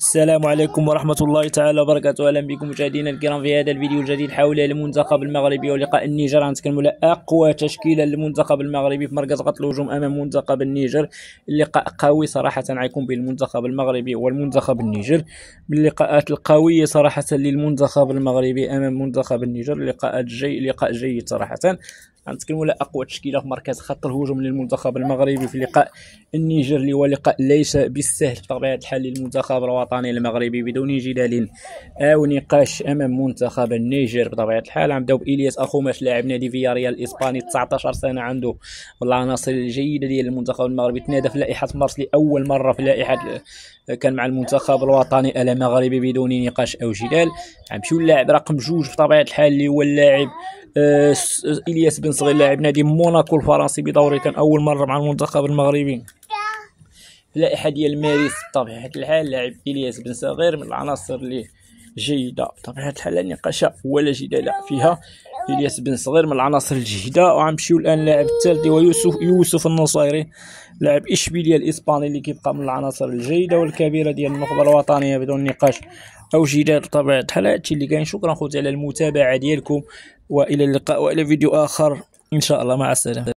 السلام عليكم ورحمة الله تعالى وبركاته أهلا بكم مشاهدينا الكرام في هذا الفيديو الجديد حول المنتخب المغربي ولقاء النيجر غنتكلم على أقوى تشكيلة للمنتخب المغربي في مركز قتل الهجوم أمام منتخب النيجر اللقاء قوي صراحة غيكون بين المنتخب المغربي والمنتخب النيجر من اللقاءات القوية صراحة للمنتخب المغربي أمام منتخب النيجر لقاءات جي لقاء جيد صراحة غنتكلموا على اقوى تشكيله في مركز خط الهجوم للمنتخب المغربي في لقاء النيجر اللي هو لقاء ليس بالسهل بطبيعه الحال للمنتخب الوطني المغربي بدون جدال او آه، نقاش امام منتخب النيجر بطبيعه الحال غنبداو بالياس اخوماش لاعب نادي فياريال الاسباني 19 سنه عنده والعناصر الجيده ديال المنتخب المغربي تنادى في لائحه مارس لاول مره في لائحه آه، كان مع المنتخب الوطني المغربي بدون نقاش او جدال غنمشيو للاعب رقم جوج بطبيعه الحال اللي هو اللاعب آه، الياس بن صغير لاعب نادي موناكو الفرنسي بدوره كان اول مره مع المنتخب المغربي لائحه ديال ماريس بطبيعه الحال لاعب الياس بن صغير من العناصر اللي جيده بطبيعه الحال لا نقاش ولا جدال فيها الياس بن صغير من العناصر الجيده وغنمشيو الان اللاعب الثالث هو يوسف يوسف النصيري لاعب اشبيليه الاسباني اللي كيبقى من العناصر الجيده والكبيره ديال النخبه الوطنيه بدون نقاش او جدال بطبيعه الحال هادشي اللي كاين شكرا خوتي على المتابعه ديالكم والى اللقاء والى فيديو اخر ان شاء الله مع السلامه